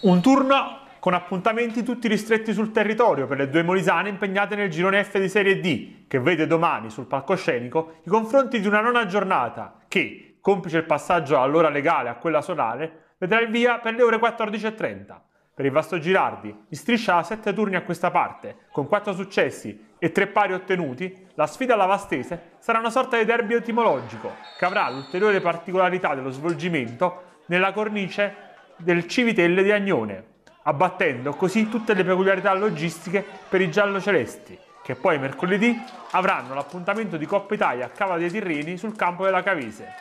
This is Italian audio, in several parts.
Un turno con appuntamenti tutti ristretti sul territorio per le due molisane impegnate nel girone F di Serie D, che vede domani sul palcoscenico i confronti di una nona giornata che, complice il passaggio all'ora legale a quella solare, vedrà il via per le ore 14.30. Per il Vasto Girardi, in striscia a 7 turni a questa parte, con 4 successi e 3 pari ottenuti, la sfida alla Vastese sarà una sorta di derby etimologico, che avrà l'ulteriore particolarità dello svolgimento nella cornice del Civitelle di Agnone, abbattendo così tutte le peculiarità logistiche per i giallo-celesti, che poi mercoledì avranno l'appuntamento di Coppa Italia a Cava dei Tirreni sul campo della Cavese.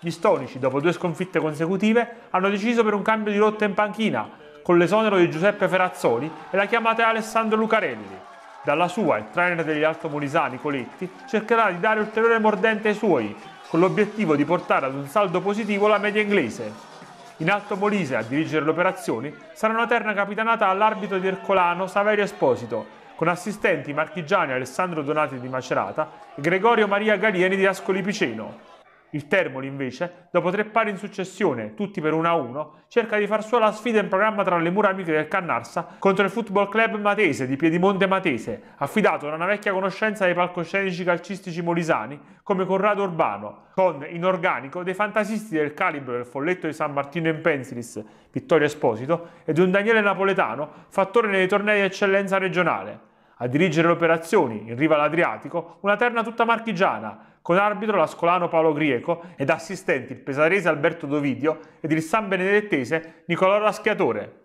Gli stonici, dopo due sconfitte consecutive, hanno deciso per un cambio di rotta in panchina, con l'esonero di Giuseppe Ferrazzoli e la chiamata di Alessandro Lucarelli. Dalla sua, il trainer degli altomolisani Coletti cercherà di dare ulteriore mordente ai suoi, con l'obiettivo di portare ad un saldo positivo la media inglese. In Alto Molise a dirigere le operazioni sarà una terna capitanata all'arbitro di Ercolano Saverio Esposito, con assistenti marchigiani Alessandro Donati di Macerata e Gregorio Maria Galieni di Ascoli Piceno. Il Termoli invece, dopo tre pari in successione, tutti per 1-1, cerca di far sua la sfida in programma tra le mura amiche del Cannarsa contro il Football Club Matese di Piedimonte Matese, affidato da una vecchia conoscenza dei palcoscenici calcistici molisani come Corrado Urbano, con in organico dei fantasisti del calibro del Folletto di San Martino in Pensilis, Vittorio Esposito, e di un Daniele Napoletano, fattore nei tornei di eccellenza regionale. A dirigere le operazioni, in riva all'Adriatico, una terna tutta marchigiana, con arbitro l'ascolano Paolo Grieco ed assistenti il pesarese Alberto Dovidio ed il san benedettese Nicolò Raschiatore.